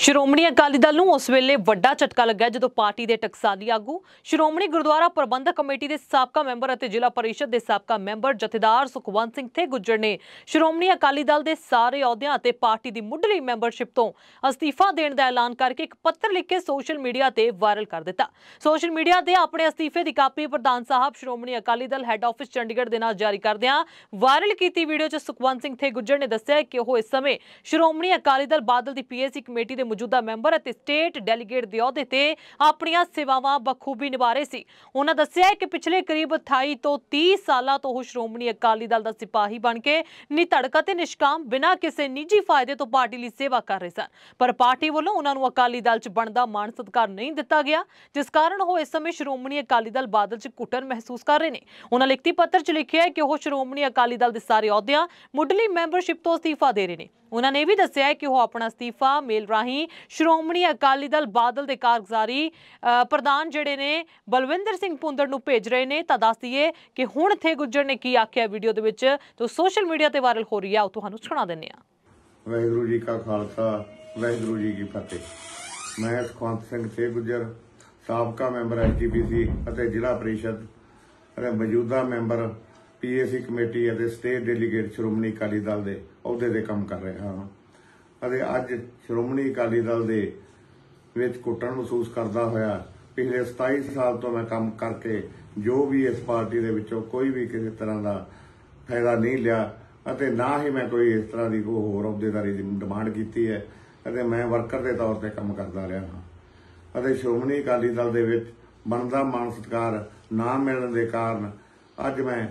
ਸ਼੍ਰੋਮਣੀ ਅਕਾਲੀ ਦਲ ਨੂੰ ਉਸ ਵੇਲੇ ਵੱਡਾ ਝਟਕਾ ਲੱਗਾ ਜਦੋਂ ਪਾਰਟੀ ਦੇ ਟਕਸਾਲੀ ਆਗੂ ਸ਼੍ਰੋਮਣੀ ਗੁਰਦੁਆਰਾ ਪ੍ਰਬੰਧਕ ਕਮੇਟੀ ਦੇ ਸਾਬਕਾ ਮੈਂਬਰ ਅਤੇ ਜ਼ਿਲ੍ਹਾ ਪਰਿਸ਼ਦ ਦੇ ਸਾਬਕਾ ਮੈਂਬਰ ਜਥੇਦਾਰ ਸੁਖਵੰਤ ਸਿੰਘ ਥੇ ਗੁੱਜਰ ਨੇ ਸ਼੍ਰੋਮਣੀ ਅਕਾਲੀ ਦਲ ਦੇ ਸਾਰੇ ਅਹੁਦਿਆਂ ਅਤੇ ਪਾਰਟੀ ਦੀ ਮੁੱਢਲੀ ਮੈਂਬਰਸ਼ਿਪ ਤੋਂ ਅਸਤੀਫਾ ਦੇਣ ਦਾ ਐਲਾਨ ਕਰਕੇ ਇੱਕ ਪੱਤਰ ਲਿਖ ਕੇ ਸੋਸ਼ਲ ਮੀਡੀਆ ਤੇ ਵਾਇਰਲ ਕਰ ਦਿੱਤਾ ਸੋਸ਼ਲ ਮੀਡੀਆ ਤੇ ਆਪਣੇ ਅਸਤੀਫੇ ਦੀ ਕਾਪੀ ਪ੍ਰਧਾਨ ਸਾਹਿਬ ਸ਼੍ਰੋਮਣੀ ਅਕਾਲੀ ਦਲ ਹੈੱਡ ਆਫਿਸ ਚੰਡੀਗੜ੍ਹ ਦੇ ਨਾਲ ਜਾਰੀ ਕਰਦਿਆਂ ਵਾਇਰਲ ਕੀਤੀ ਵੀਡੀਓ 'ਚ ਸੁਖਵੰਤ ਸਿੰਘ ਥੇ ਗੁੱਜਰ ਨੇ ਦੱਸਿਆ ਕਿ ਉਹ ਇਸ ਸਮੇਂ ਸ਼੍ਰੋਮਣੀ ਅਕਾਲੀ ਦਲ ਬਾਦਲ ਦੀ ਪੀਐਸਸੀ ਕਮੇਟੀ ਦੇ ਮੌਜੂਦਾ ਮੈਂਬਰ ਅਤੇ ਸਟੇਟ ਡੈਲੀਗੇਟ ਦੇ ਅਹੁਦੇ ਤੇ ਆਪਣੀਆਂ ਸੇਵਾਵਾਂ ਬਖੂਬੀ ਨਿਭਾ ਰਹੇ ਸੀ ਉਹਨਾਂ ਦੱਸਿਆ ਕਿ ਪਿਛਲੇ ਕਰੀਬ 28 ਤੋਂ 30 ਸਾਲਾਂ ਤੋਂ ਉਹ ਸ਼੍ਰੋਮਣੀ ਅਕਾਲੀ ਦਲ ਦਾ ਸਿਪਾਹੀ ਬਣ ਕੇ ਨਿਧੜਕ ਅਤੇ ਨਿਸ਼ਕਾਮ ਬਿਨਾਂ ਕਿਸੇ ਨਿੱਜੀ ਫਾਇਦੇ ਤੋਂ ਪਾਰਟੀ ਲਈ ਸੇਵਾ ਕਰ ਰਹੇ ਸਨ ਪਰ ਪਾਰਟੀ ਵੱਲੋਂ ਉਹਨਾਂ ਨੂੰ ਅਕਾਲੀ ਦਲ 'ਚ ਬਣਦਾ ਮਾਣ ਸਤਿਕਾਰ ਨਹੀਂ ਦਿੱਤਾ ਗਿਆ ਜਿਸ ਕਾਰਨ ਉਹ ਇਸ ਸਮੇਂ ਸ਼੍ਰੋਮਣੀ ਅਕਾਲੀ ਦਲ ਬਾਦਲ 'ਚ ਘੁਟਨ ਮਹਿਸੂਸ ਕਰ ਰਹੇ ਨੇ ਉਹਨਾਂ ਲਿਖਤੀ ਪੱਤਰ 'ਚ ਲਿਖਿਆ ਹੈ ਕਿ ਉਹ ਸ਼੍ਰੋਮਣੀ ਅਕਾਲੀ ਦਲ ਦੇ ਸਾਰੇ ਅਹੁਦਿਆਂ ਮੁੱਢਲੀ ਮੈਂਬਰਸ਼ਿਪ ਤੋਂ ਅਸਤੀਫਾ ਦੇ ਰਹੇ ਨੇ ਉਹਨਾਂ ਨੇ ਵੀ ਦੱਸਿਆ ਕਿ ਉਹ ਆਪਣਾ ਅਸਤੀਫਾ ਮੇਲ ਰਾਹੀਂ ਸ਼੍ਰੋਮਣੀ ਅਕਾਲੀ ਦਲ ਬਾਦਲ ਦੇ ਕਾਰਜਕਾਰੀ ਪ੍ਰਧਾਨ ਜਿਹੜੇ ਨੇ ਬਲਵਿੰਦਰ ਸਿੰਘ ਪੁੰਦਰ ਨੂੰ ਭੇਜ ਰਹੇ ਨੇ ਤਾਂ ਦੱਸ ਦਈਏ ਕਿ ਹੁਣ ਥੇ ਗੁੱਜਰ ਨੇ ਕੀ ਆਖਿਆ ਵੀਡੀਓ ਦੇ ਵਿੱਚ ਜੋ ਸੋਸ਼ਲ ਮੀਡੀਆ ਤੇ ਵਾਇਰਲ ਹੋ ਰਹੀ ਆ ਉਹ ਤੁਹਾਨੂੰ ਸੁਣਾ ਦਿੰਨੇ ਆ ਵੈਗਰੂ ਜੀ ਕਾ ਖਾਲਸਾ ਵੈਗਰੂ ਜੀ ਕੀ ਫਤਿਹ ਮੈਂ ਸੁਖਵੰਤ ਸਿੰਘ ਥੇ ਗੁੱਜਰ ਸਾਬਕਾ ਮੈਂਬਰ ਐਸਟੀਪੀਸੀ ਅਤੇ ਜ਼ਿਲ੍ਹਾ ਪ੍ਰੀਸ਼ਦ ਅਤੇ ਮੌਜੂਦਾ ਮੈਂਬਰ ਪੀਏਸੀ ਕਮੇਟੀ ਅਤੇ ਸਟੇਟ ਡੈਲੀਗੇਟ ਸ਼੍ਰੋਮਣੀ ਅਕਾਲੀ ਦਲ ਦੇ ਅਹੁਦੇ ਤੇ ਕੰਮ ਕਰ ਰਿਹਾ ਹਾਂ ਅਤੇ ਅੱਜ ਸ਼੍ਰੋਮਣੀ ਅਕਾਲੀ ਦਲ ਦੇ ਵਿੱਚ ਕੁੱਟਣ ਮਹਿਸੂਸ ਕਰਦਾ ਹੋਇਆ ਪਿਛਲੇ 27 ਸਾਲ ਤੋਂ ਮੈਂ ਕੰਮ ਕਰਕੇ ਜੋ ਵੀ ਇਸ ਪਾਰਟੀ ਦੇ ਵਿੱਚੋਂ ਕੋਈ ਵੀ ਕਿਸੇ ਤਰ੍ਹਾਂ ਦਾ ਫਾਇਦਾ ਨਹੀਂ ਲਿਆ ਅਤੇ ਨਾ ਹੀ ਮੈਂ ਕੋਈ ਇਸ ਤਰ੍ਹਾਂ ਦੀ ਕੋਈ ਹੋਰ ਅਹੁਦੇਦਾਰੀ ਦੀ ਡਿਮਾਂਡ ਕੀਤੀ ਹੈ ਅਤੇ ਮੈਂ ਵਰਕਰ ਦੇ ਤੌਰ ਤੇ ਕੰਮ ਕਰਦਾ ਰਿਹਾ ਹਾਂ ਅਤੇ ਸ਼੍ਰੋਮਣੀ ਅਕਾਲੀ ਦਲ ਦੇ ਵਿੱਚ ਬਣਦਾ ਮਾਨ ਸਤਕਾਰ ਨਾ ਮਿਲਣ ਦੇ ਕਾਰਨ ਅੱਜ ਮੈਂ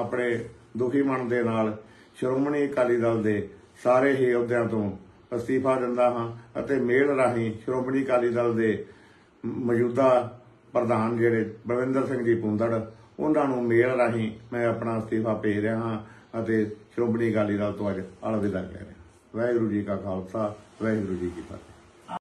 ਆਪਣੇ ਦੁਖੀ ਮਨ ਦੇ ਨਾਲ ਸ਼੍ਰੋਮਣੀ ਅਕਾਲੀ ਦਲ ਦੇ ਸਾਰੇ ਹੀ ਅਹੁਦਿਆਂ ਤੋਂ ਅਸਤੀਫਾ ਦਿੰਦਾ ਹਾਂ ਅਤੇ ਮੇਲ ਰਾਹੀਂ ਸ਼੍ਰੋਮਣੀ ਅਕਾਲੀ ਦਲ ਦੇ ਮੌਜੂਦਾ ਪ੍ਰਧਾਨ ਜਿਹੜੇ ਬਵਿੰਦਰ ਸਿੰਘ ਜੀ ਪੁੰਦੜ ਉਹਨਾਂ ਨੂੰ ਮੇਲ ਰਾਹੀਂ ਮੈਂ ਆਪਣਾ ਅਸਤੀਫਾ ਭੇਜ ਰਿਹਾ ਹਾਂ ਅਤੇ ਸ਼੍ਰੋਮਣੀ ਅਕਾਲੀ ਦਲ ਤੋਂ ਅੱਜ ਅਲਵਿਦਾ ਕਹਿ ਰਿਹਾ ਵਾਹਿਗੁਰੂ ਜੀ ਕਾ ਖਾਲਸਾ ਵਾਹਿਗੁਰੂ ਜੀ ਕੀ ਫਤਿਹ